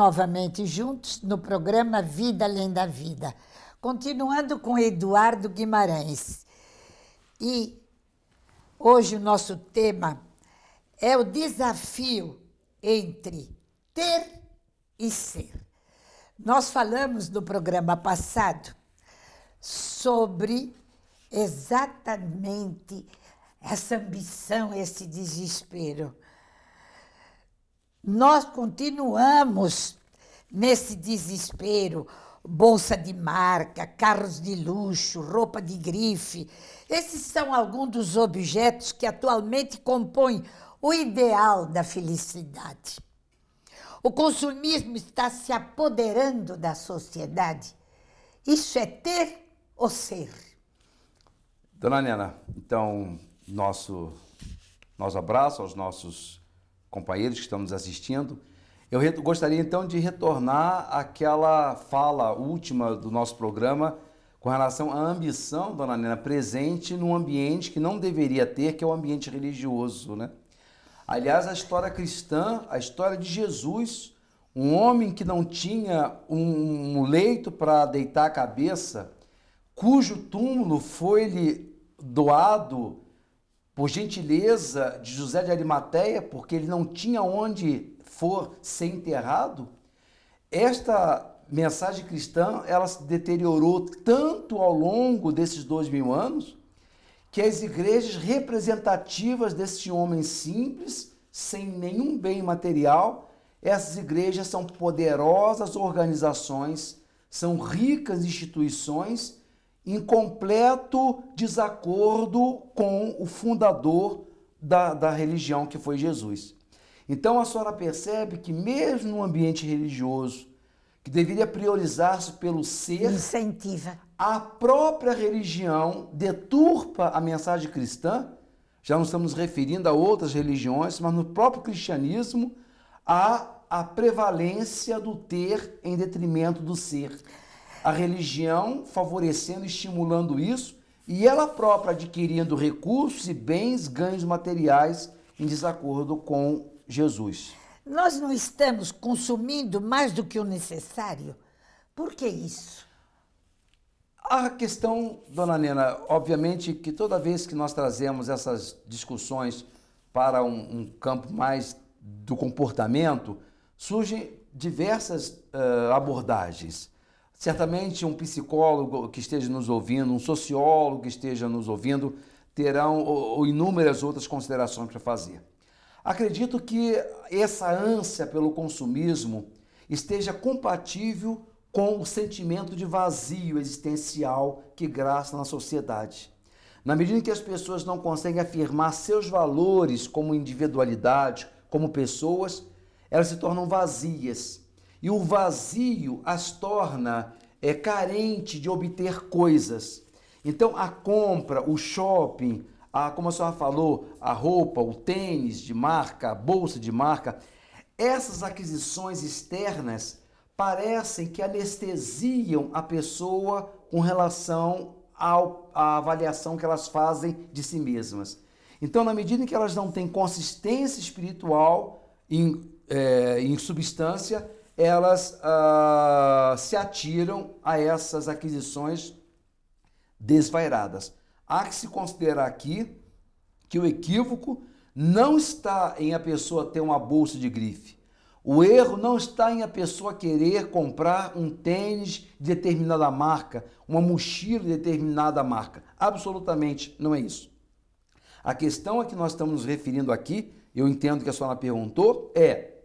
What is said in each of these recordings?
novamente juntos no programa Vida Além da Vida, continuando com Eduardo Guimarães. E hoje o nosso tema é o desafio entre ter e ser. Nós falamos no programa passado sobre exatamente essa ambição, esse desespero. Nós continuamos nesse desespero, bolsa de marca, carros de luxo, roupa de grife. Esses são alguns dos objetos que atualmente compõem o ideal da felicidade. O consumismo está se apoderando da sociedade. Isso é ter ou ser. Dona Nena, então, nosso, nosso abraço aos nossos companheiros que estão nos assistindo. Eu gostaria então de retornar àquela fala última do nosso programa com relação à ambição, dona Nena, presente num ambiente que não deveria ter, que é o ambiente religioso, né? Aliás, a história cristã, a história de Jesus, um homem que não tinha um leito para deitar a cabeça, cujo túmulo foi-lhe doado por gentileza de José de Arimateia, porque ele não tinha onde for ser enterrado, esta mensagem cristã ela se deteriorou tanto ao longo desses dois mil anos que as igrejas representativas desse homem simples, sem nenhum bem material, essas igrejas são poderosas organizações, são ricas instituições em completo desacordo com o fundador da, da religião que foi Jesus. Então a senhora percebe que mesmo no ambiente religioso, que deveria priorizar-se pelo ser, incentiva. A própria religião deturpa a mensagem cristã. Já não estamos referindo a outras religiões, mas no próprio cristianismo há a prevalência do ter em detrimento do ser. A religião favorecendo, e estimulando isso, e ela própria adquirindo recursos e bens, ganhos materiais em desacordo com Jesus. Nós não estamos consumindo mais do que o necessário? Por que isso? A questão, dona Nena, obviamente que toda vez que nós trazemos essas discussões para um, um campo mais do comportamento, surgem diversas uh, abordagens. Certamente um psicólogo que esteja nos ouvindo, um sociólogo que esteja nos ouvindo, terão ou, ou inúmeras outras considerações para fazer. Acredito que essa ânsia pelo consumismo esteja compatível com o sentimento de vazio existencial que graça na sociedade. Na medida em que as pessoas não conseguem afirmar seus valores como individualidade, como pessoas, elas se tornam vazias. E o vazio as torna é, carente de obter coisas. Então, a compra, o shopping, a, ah, como a senhora falou, a roupa, o tênis de marca, a bolsa de marca, essas aquisições externas parecem que anestesiam a pessoa com relação ao, à avaliação que elas fazem de si mesmas. Então, na medida em que elas não têm consistência espiritual em, é, em substância, elas ah, se atiram a essas aquisições desvairadas há que se considerar aqui que o equívoco não está em a pessoa ter uma bolsa de grife. O erro não está em a pessoa querer comprar um tênis de determinada marca, uma mochila de determinada marca. Absolutamente não é isso. A questão a que nós estamos nos referindo aqui, eu entendo que a senhora perguntou, é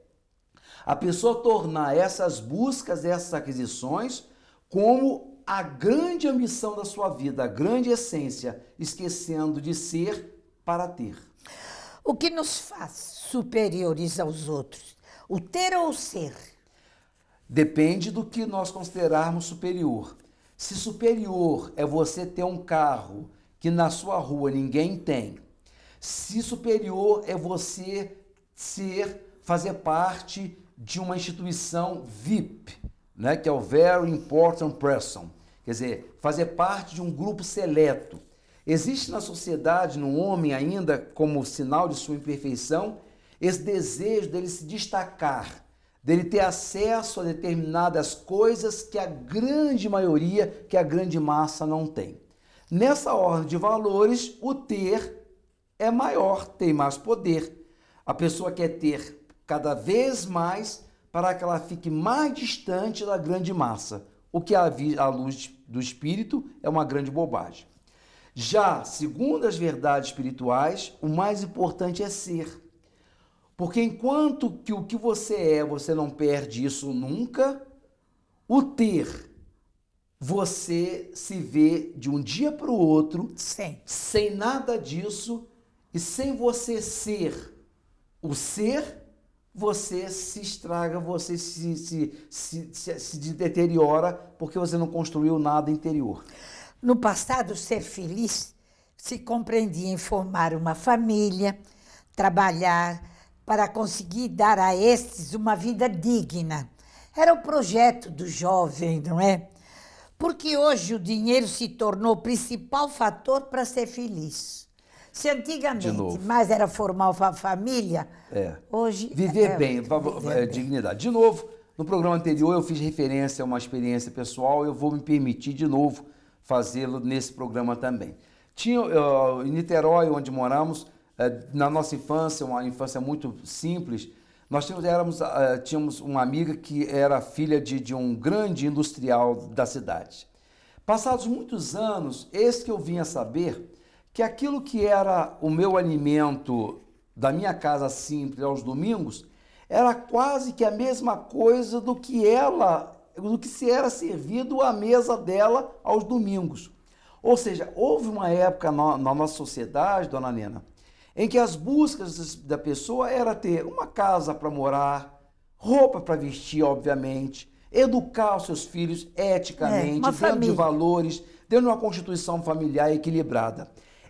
a pessoa tornar essas buscas, essas aquisições, como a grande ambição da sua vida, a grande essência, esquecendo de ser para ter. O que nos faz superiores aos outros? O ter ou o ser? Depende do que nós considerarmos superior. Se superior é você ter um carro que na sua rua ninguém tem, se superior é você ser, fazer parte de uma instituição VIP, né, que é o Very Important Person, Quer dizer, fazer parte de um grupo seleto. Existe na sociedade, no homem ainda, como sinal de sua imperfeição, esse desejo dele se destacar, dele ter acesso a determinadas coisas que a grande maioria, que a grande massa não tem. Nessa ordem de valores, o ter é maior, tem mais poder. A pessoa quer ter cada vez mais para que ela fique mais distante da grande massa o que a luz do espírito é uma grande bobagem. Já, segundo as verdades espirituais, o mais importante é ser. Porque enquanto que o que você é, você não perde isso nunca, o ter, você se vê de um dia para o outro Sim. sem nada disso e sem você ser o ser você se estraga, você se, se, se, se, deteriora porque você não construiu nada interior. No passado, ser feliz se compreendia em formar uma família, trabalhar para conseguir dar a estes uma vida digna. Era o projeto do jovem, não é? Porque hoje o dinheiro se tornou o principal fator para ser feliz. Se antigamente mais era formal para a família, é. hoje. Viver é, é bem, viver é, dignidade. Bem. De novo, no programa anterior eu fiz referência a uma experiência pessoal, eu vou me permitir de novo fazê-lo nesse programa também. Tinha, uh, em Niterói, onde moramos, uh, na nossa infância, uma infância muito simples, nós tínhamos, éramos, uh, tínhamos uma amiga que era filha de, de um grande industrial da cidade. Passados muitos anos, eis que eu vinha saber que aquilo que era o meu alimento da minha casa simples aos domingos era quase que a mesma coisa do que ela, do que se era servido à mesa dela aos domingos. Ou seja, houve uma época na, na nossa sociedade, dona Nena, em que as buscas da pessoa era ter uma casa para morar, roupa para vestir, obviamente, educar os seus filhos é, eticamente, é, dentro família. de valores, dentro de uma constituição familiar equilibrada.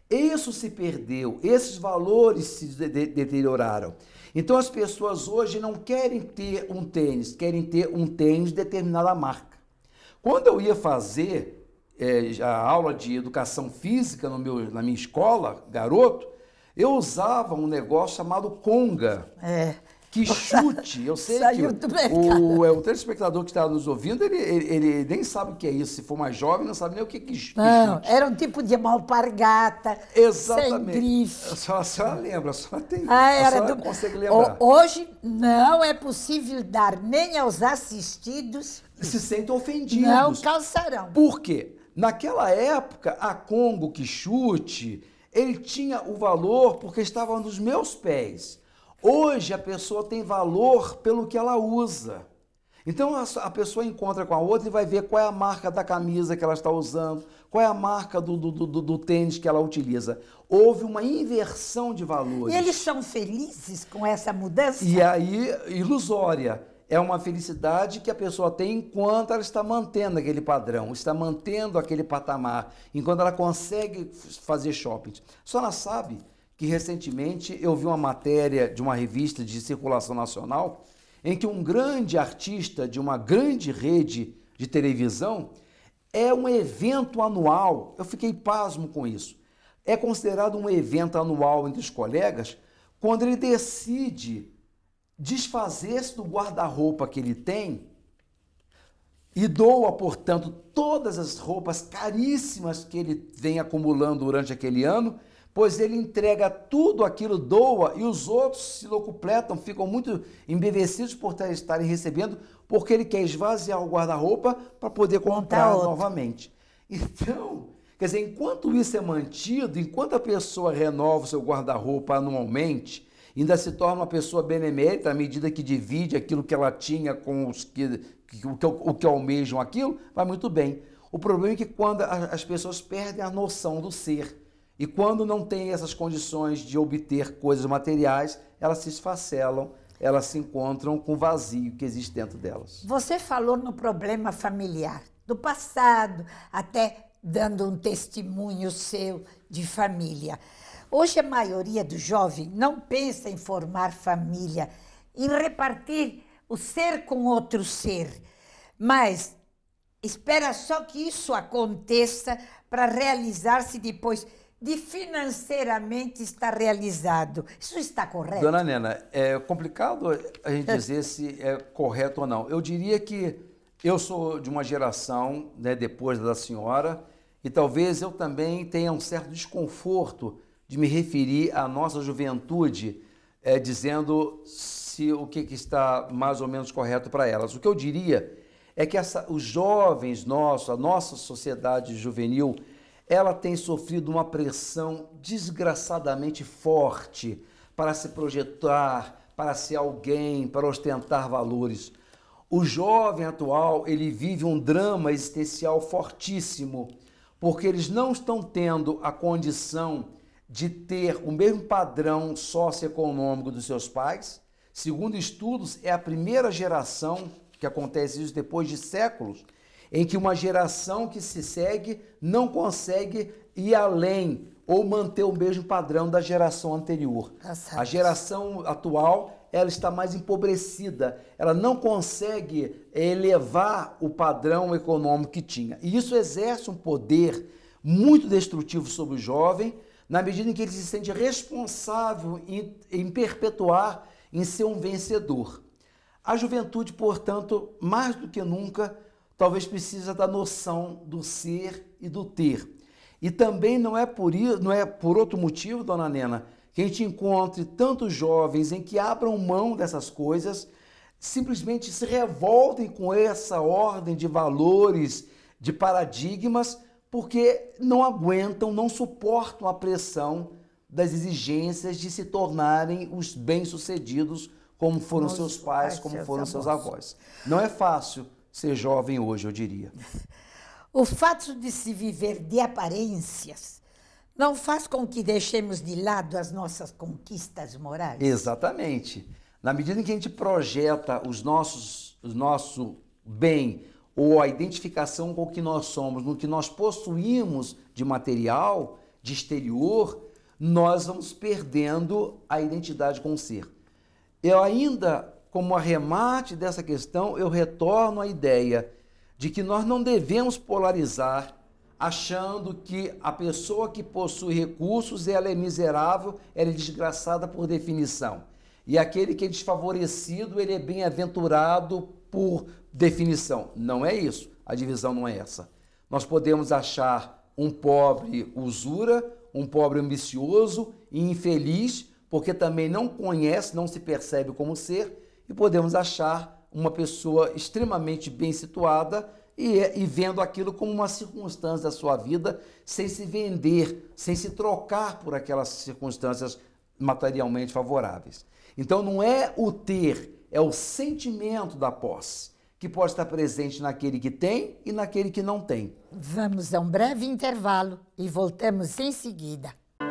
Isso se perdeu, esses valores se de deterioraram. Então as pessoas hoje não querem ter um tênis, querem ter um tênis de determinada marca. Quando eu ia fazer é, a aula de educação física no meu, na minha escola, garoto, eu usava um negócio chamado conga. É. Que chute! Eu sei Saiu que o, o, é, o telespectador que está nos ouvindo, ele, ele, ele, nem sabe o que é isso. Se for mais jovem, não sabe nem o que é que, que não, chute. Era um tipo de malpargata, Exatamente. sem grife. A senhora, a senhora lembra, a senhora tem. Ah, era do... consegue lembrar. O, hoje não é possível dar nem aos assistidos. Se sentem ofendidos. Não calçarão. Por quê? Naquela época, a Congo que chute, ele tinha o valor porque estava nos meus pés. Hoje a pessoa tem valor pelo que ela usa. Então a pessoa encontra com a outra e vai ver qual é a marca da camisa que ela está usando, qual é a marca do, do, do, do tênis que ela utiliza. Houve uma inversão de valores. E eles são felizes com essa mudança? E aí, ilusória. É uma felicidade que a pessoa tem enquanto ela está mantendo aquele padrão, está mantendo aquele patamar, enquanto ela consegue fazer shopping. Só ela sabe que recentemente eu vi uma matéria de uma revista de circulação nacional em que um grande artista de uma grande rede de televisão é um evento anual. Eu fiquei pasmo com isso. É considerado um evento anual entre os colegas quando ele decide desfazer-se do guarda-roupa que ele tem e doa, portanto, todas as roupas caríssimas que ele vem acumulando durante aquele ano pois ele entrega tudo aquilo, doa, e os outros se locupletam, ficam muito embevecidos por estarem recebendo, porque ele quer esvaziar o guarda-roupa para poder comprar novamente. Então, quer dizer, enquanto isso é mantido, enquanto a pessoa renova o seu guarda-roupa anualmente, ainda se torna uma pessoa benemérita à medida que divide aquilo que ela tinha com os que, o que, o que almejam aquilo, vai muito bem. O problema é que quando as pessoas perdem a noção do ser, e quando não tem essas condições de obter coisas materiais, elas se esfacelam, elas se encontram com o vazio que existe dentro delas. Você falou no problema familiar, do passado, até dando um testemunho seu de família. Hoje a maioria do jovem não pensa em formar família, em repartir o ser com outro ser, mas espera só que isso aconteça para realizar-se depois de financeiramente estar realizado. Isso está correto? Dona Nena, é complicado a gente dizer se é correto ou não. Eu diria que eu sou de uma geração, né, depois da senhora, e talvez eu também tenha um certo desconforto de me referir à nossa juventude é, dizendo se o que, que, está mais ou menos correto para elas. O que eu diria é que essa, os jovens nossos, a nossa sociedade juvenil, ela tem sofrido uma pressão desgraçadamente forte para se projetar, para ser alguém, para ostentar valores. O jovem atual, ele vive um drama existencial fortíssimo, porque eles não estão tendo a condição de ter o mesmo padrão socioeconômico dos seus pais. Segundo estudos, é a primeira geração que acontece isso depois de séculos em que uma geração que se segue não consegue ir além ou manter o mesmo padrão da geração anterior. Tá a geração atual ela está mais empobrecida, ela não consegue elevar o padrão econômico que tinha. E isso exerce um poder muito destrutivo sobre o jovem, na medida em que ele se sente responsável em, em perpetuar, em ser um vencedor. A juventude, portanto, mais do que nunca, talvez precisa da noção do ser e do ter. E também não é por isso, não é por outro motivo, dona Nena, que a gente encontre tantos jovens em que abram mão dessas coisas, simplesmente se revoltem com essa ordem de valores, de paradigmas, porque não aguentam, não suportam a pressão das exigências de se tornarem os bem-sucedidos como foram Nos seus pais, pais como seus foram avós. seus avós. Não é fácil, ser jovem hoje, eu diria. O fato de se viver de aparências não faz com que deixemos de lado as nossas conquistas morais? Exatamente. Na medida em que a gente projeta os nossos, o nosso bem ou a identificação com o que nós somos, no que nós possuímos de material, de exterior, nós vamos perdendo a identidade com o ser. Eu ainda como arremate dessa questão, eu retorno à ideia de que nós não devemos polarizar achando que a pessoa que possui recursos ela é miserável, ela é desgraçada por definição. E aquele que é desfavorecido, ele é bem-aventurado por definição. Não é isso. A divisão não é essa. Nós podemos achar um pobre usura, um pobre ambicioso e infeliz, porque também não conhece, não se percebe como ser, e podemos achar uma pessoa extremamente bem situada e, e vendo aquilo como uma circunstância da sua vida, sem se vender, sem se trocar por aquelas circunstâncias materialmente favoráveis. Então não é o ter, é o sentimento da posse que pode estar presente naquele que tem e naquele que não tem. Vamos a um breve intervalo e voltamos em seguida.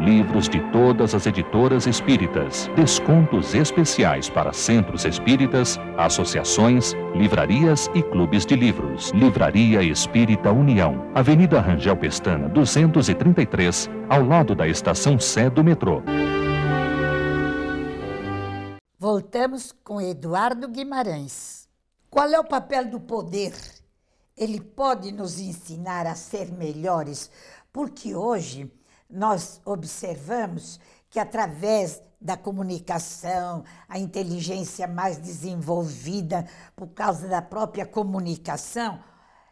livros de todas as editoras espíritas, descontos especiais para centros espíritas, associações, livrarias e clubes de livros. Livraria Espírita União, Avenida Rangel Pestana, 233, ao lado da estação Sé do metrô. Voltamos com Eduardo Guimarães. Qual é o papel do poder? Ele pode nos ensinar a ser melhores, porque hoje nós observamos que através da comunicação, a inteligência mais desenvolvida por causa da própria comunicação,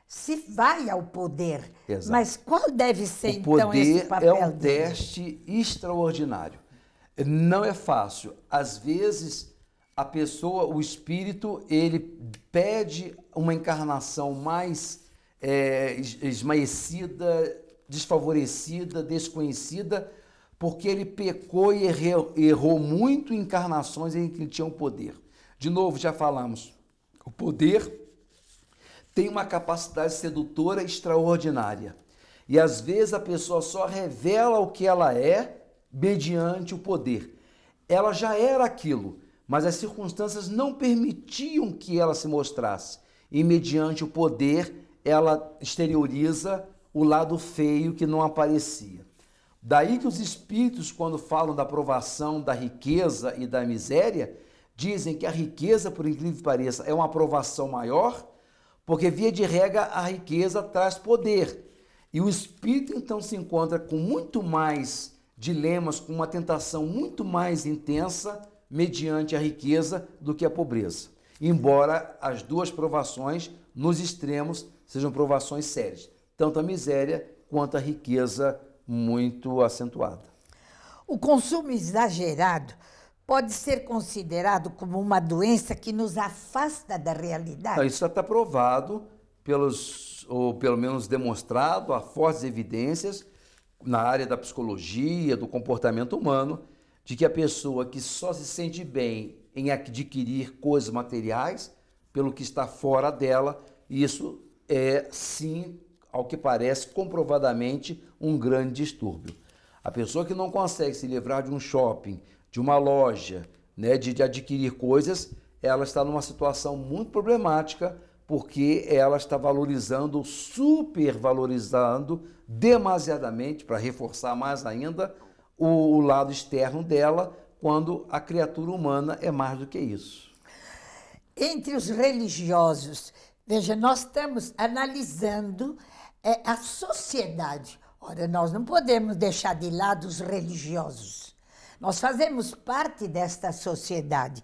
se vai ao poder. Exato. Mas qual deve ser o então esse papel? É um dele? teste extraordinário. Não é fácil. Às vezes a pessoa, o espírito, ele pede uma encarnação mais é, esmaecida, desfavorecida, desconhecida, porque ele pecou e errou, errou muito em encarnações em que ele tinha o um poder. De novo, já falamos, o poder tem uma capacidade sedutora extraordinária. E às vezes a pessoa só revela o que ela é mediante o poder. Ela já era aquilo, mas as circunstâncias não permitiam que ela se mostrasse. E mediante o poder, ela exterioriza o lado feio que não aparecia. Daí que os espíritos, quando falam da provação da riqueza e da miséria, dizem que a riqueza, por incrível que pareça, é uma aprovação maior, porque via de regra a riqueza traz poder. E o espírito então se encontra com muito mais dilemas, com uma tentação muito mais intensa mediante a riqueza do que a pobreza. Embora as duas provações, nos extremos, sejam provações sérias tanto a miséria quanto a riqueza muito acentuada. O consumo exagerado pode ser considerado como uma doença que nos afasta da realidade? Isso está provado, pelos, ou pelo menos demonstrado, há fortes evidências na área da psicologia, do comportamento humano, de que a pessoa que só se sente bem em adquirir coisas materiais, pelo que está fora dela, isso é sim ao que parece comprovadamente um grande distúrbio. A pessoa que não consegue se livrar de um shopping, de uma loja, né, de, de adquirir coisas, ela está numa situação muito problemática porque ela está valorizando, supervalorizando demasiadamente, para reforçar mais ainda, o, o lado externo dela, quando a criatura humana é mais do que isso. Entre os religiosos, veja, nós estamos analisando é a sociedade. Ora, nós não podemos deixar de lado os religiosos. Nós fazemos parte desta sociedade.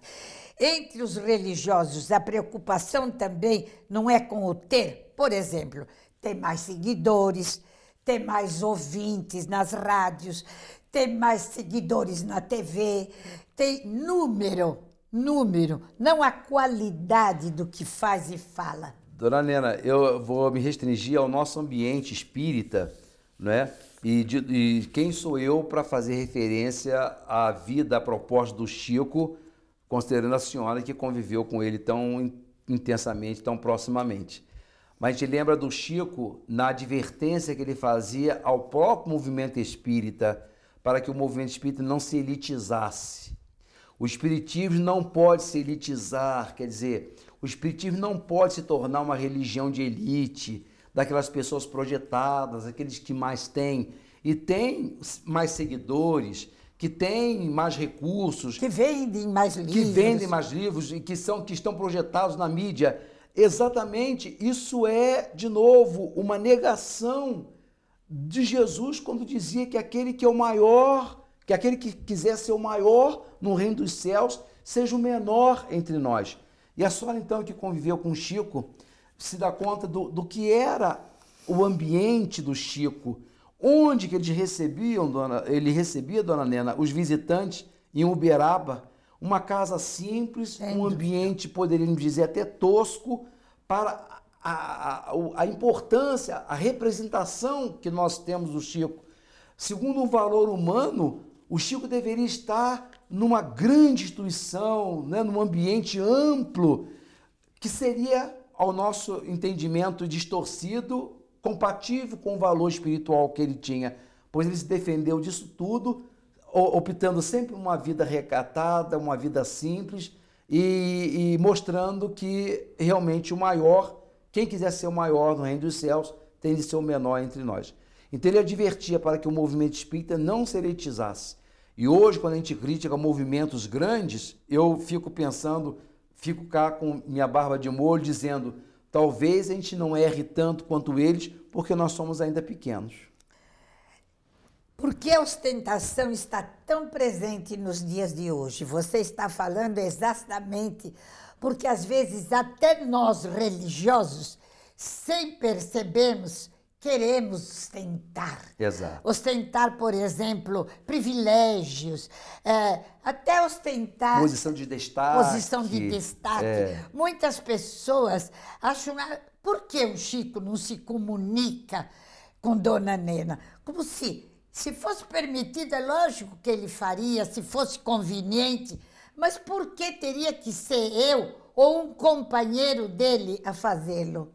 Entre os religiosos, a preocupação também não é com o ter, por exemplo, ter mais seguidores, ter mais ouvintes nas rádios, ter mais seguidores na TV, tem número, número, não a qualidade do que faz e fala, Dona Nena, eu vou me restringir ao nosso ambiente espírita, né? E, de, e quem sou eu para fazer referência à vida, à proposta do Chico, considerando a senhora que conviveu com ele tão intensamente, tão proximamente. Mas a gente lembra do Chico na advertência que ele fazia ao próprio movimento espírita para que o movimento espírita não se elitizasse. O espiritismo não pode se elitizar, quer dizer, o espiritismo não pode se tornar uma religião de elite, daquelas pessoas projetadas, aqueles que mais têm e têm mais seguidores, que têm mais recursos, que vendem mais livros, que vendem mais livros e que são que estão projetados na mídia. Exatamente, isso é de novo uma negação de Jesus quando dizia que aquele que é o maior, que aquele que quiser ser o maior no reino dos céus, seja o menor entre nós. E a senhora, então, que conviveu com o Chico, se dá conta do, do que era o ambiente do Chico, onde que eles recebiam, dona, ele recebia, dona Nena, os visitantes em Uberaba, uma casa simples, é, um então. ambiente, poderíamos dizer, até tosco, para a, a, a, importância, a representação que nós temos do Chico. Segundo o valor humano, o Chico deveria estar numa grande instituição, né, num ambiente amplo, que seria, ao nosso entendimento, distorcido, compatível com o valor espiritual que ele tinha, pois ele se defendeu disso tudo, optando sempre uma vida recatada, uma vida simples e, e mostrando que realmente o maior, quem quiser ser o maior no reino dos céus, tem de ser o menor entre nós. Então ele advertia para que o movimento espírita não se elitizasse e hoje, quando a gente critica movimentos grandes, eu fico pensando, fico cá com minha barba de molho, dizendo: talvez a gente não erre tanto quanto eles, porque nós somos ainda pequenos. Por que a ostentação está tão presente nos dias de hoje? Você está falando exatamente porque, às vezes, até nós religiosos, sem percebermos, queremos ostentar. Exato. Ostentar, por exemplo, privilégios, é, até ostentar. Posição de destaque. Posição de destaque. É. Muitas pessoas acham. Ah, por que o Chico não se comunica com Dona Nena? Como se, se fosse permitido, é lógico que ele faria, se fosse conveniente, mas por que teria que ser eu ou um companheiro dele a fazê-lo?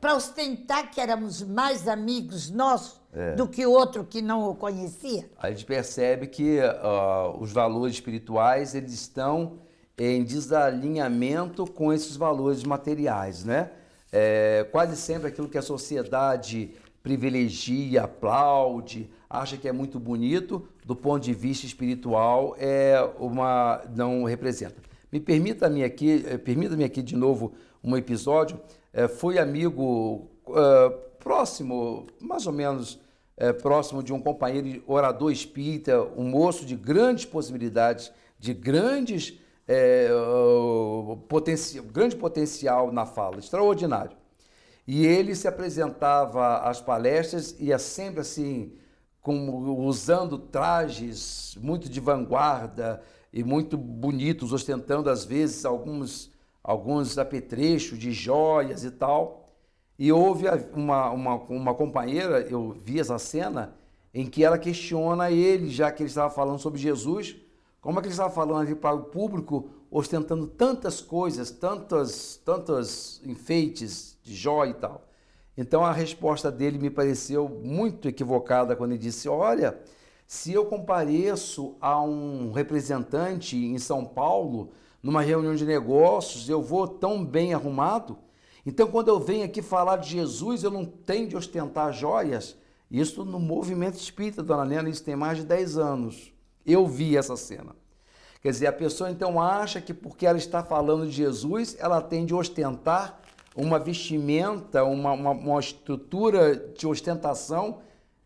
Para ostentar que éramos mais amigos nós é. do que o outro que não o conhecia. A gente percebe que uh, os valores espirituais eles estão em desalinhamento com esses valores materiais, né? É, quase sempre aquilo que a sociedade privilegia, aplaude, acha que é muito bonito, do ponto de vista espiritual, é uma não representa. Me permita-me aqui, eh, permita-me aqui de novo um episódio é, fui amigo é, próximo, mais ou menos é, próximo de um companheiro orador espírita, um moço de grandes possibilidades, de grandes, é, potencial grande potencial na fala, extraordinário. E ele se apresentava às palestras e é sempre assim, como usando trajes muito de vanguarda e muito bonitos, ostentando às vezes alguns alguns apetrechos de joias e tal. E houve uma, uma, uma companheira, eu vi essa cena, em que ela questiona ele, já que ele estava falando sobre Jesus, como é que ele estava falando ali para o público, ostentando tantas coisas, tantos, tantos enfeites de joia e tal. Então a resposta dele me pareceu muito equivocada quando ele disse: Olha, se eu compareço a um representante em São Paulo numa reunião de negócios, eu vou tão bem arrumado. Então, quando eu venho aqui falar de Jesus, eu não tenho de ostentar joias. Isso no movimento espírita, dona Helena, isso tem mais de 10 anos. Eu vi essa cena. Quer dizer, a pessoa então acha que porque ela está falando de Jesus, ela tem de ostentar uma vestimenta, uma, uma, uma estrutura de ostentação,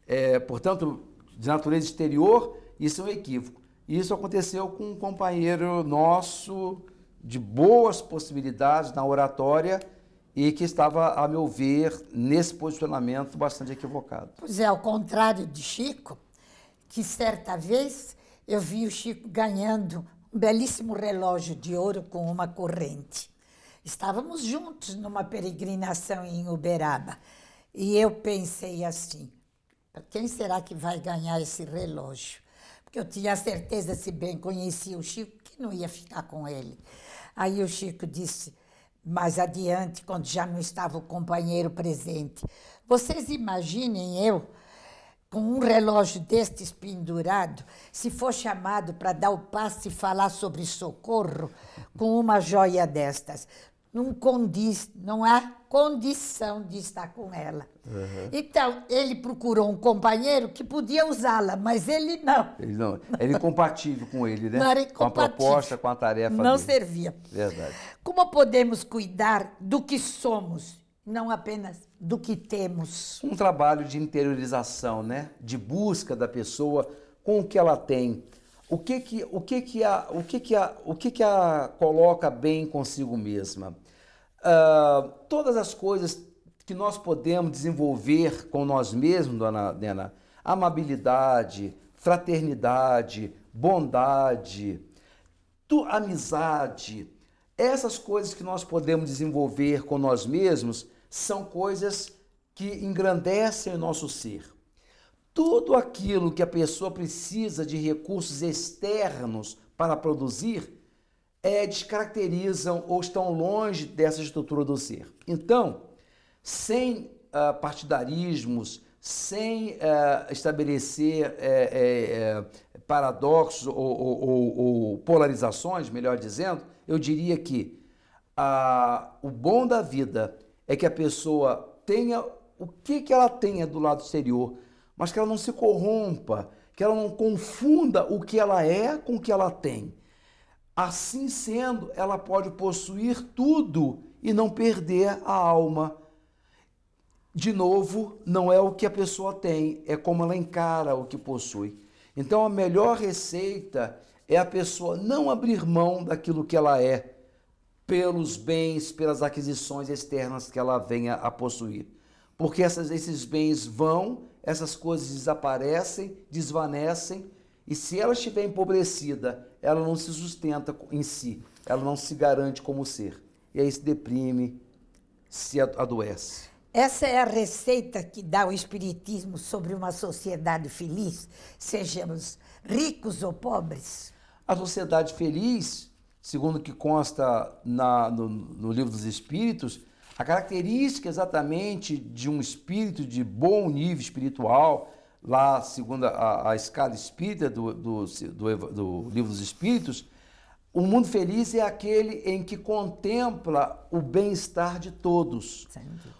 é, portanto, de natureza exterior. Isso é um equívoco. E isso aconteceu com um companheiro nosso de boas possibilidades na oratória e que estava, a meu ver, nesse posicionamento bastante equivocado. Pois é, ao contrário de Chico, que certa vez eu vi o Chico ganhando um belíssimo relógio de ouro com uma corrente. Estávamos juntos numa peregrinação em Uberaba e eu pensei assim: quem será que vai ganhar esse relógio? que eu tinha certeza, se bem conhecia o Chico, que não ia ficar com ele. Aí o Chico disse, mais adiante, quando já não estava o companheiro presente, vocês imaginem eu com um relógio destes pendurado, se for chamado para dar o passe e falar sobre socorro com uma joia destas. Não condiz, não há? É? condição de estar com ela. Uhum. Então, ele procurou um companheiro que podia usá-la, mas ele não. Ele não. Era incompatível é com ele, né? Não era é Com a proposta, com a tarefa Não dele. servia. Verdade. Como podemos cuidar do que somos, não apenas do que temos? Um trabalho de interiorização, né? De busca da pessoa com o que ela tem. O que que, o que, que, a, o que, que, a, o que, que a coloca bem consigo mesma? Ah, todas as coisas que nós podemos desenvolver com nós mesmos, dona Dena, amabilidade, fraternidade, bondade, tu, amizade, essas coisas que nós podemos desenvolver com nós mesmos são coisas que engrandecem o nosso ser. Tudo aquilo que a pessoa precisa de recursos externos para produzir é, descaracterizam ou estão longe dessa estrutura do ser. Então, sem uh, partidarismos, sem uh, estabelecer é, é, é, paradoxos ou, ou, ou, polarizações, melhor dizendo, eu diria que uh, o bom da vida é que a pessoa tenha o que, que ela tenha do lado exterior, mas que ela não se corrompa, que ela não confunda o que ela é com o que ela tem Assim sendo, ela pode possuir tudo e não perder a alma. De novo, não é o que a pessoa tem, é como ela encara o que possui. Então, a melhor receita é a pessoa não abrir mão daquilo que ela é, pelos bens, pelas aquisições externas que ela venha a possuir. Porque essas, esses bens vão, essas coisas desaparecem, desvanecem e se ela estiver empobrecida, ela não se sustenta em si, ela não se garante como ser. E aí se deprime, se adoece. Essa é a receita que dá o Espiritismo sobre uma sociedade feliz, sejamos ricos ou pobres? A sociedade feliz, segundo o que consta na, no, no Livro dos Espíritos, a característica exatamente de um espírito de bom nível espiritual, lá segundo a, a escala espírita do, do, do, do, Livro dos Espíritos, o mundo feliz é aquele em que contempla o bem-estar de todos.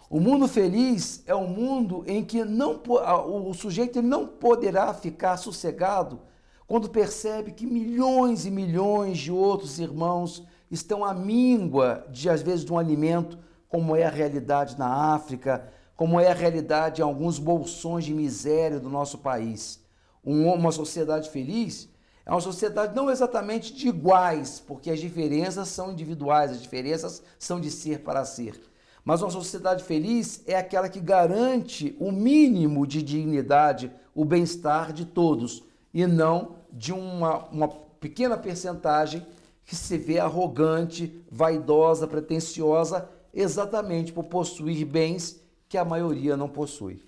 O mundo feliz é um mundo em que não, o sujeito não poderá ficar sossegado quando percebe que milhões e milhões de outros irmãos estão à míngua de, às vezes, de um alimento, como é a realidade na África, como é a realidade em alguns bolsões de miséria do nosso país. Uma sociedade feliz é uma sociedade não exatamente de iguais, porque as diferenças são individuais, as diferenças são de ser para ser. Mas uma sociedade feliz é aquela que garante o mínimo de dignidade, o bem-estar de todos, e não de uma, uma pequena percentagem que se vê arrogante, vaidosa, pretensiosa, exatamente por possuir bens que a maioria não possui.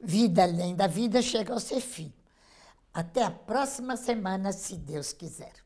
Vida além da vida chega ao seu fim. Até a próxima semana, se Deus quiser.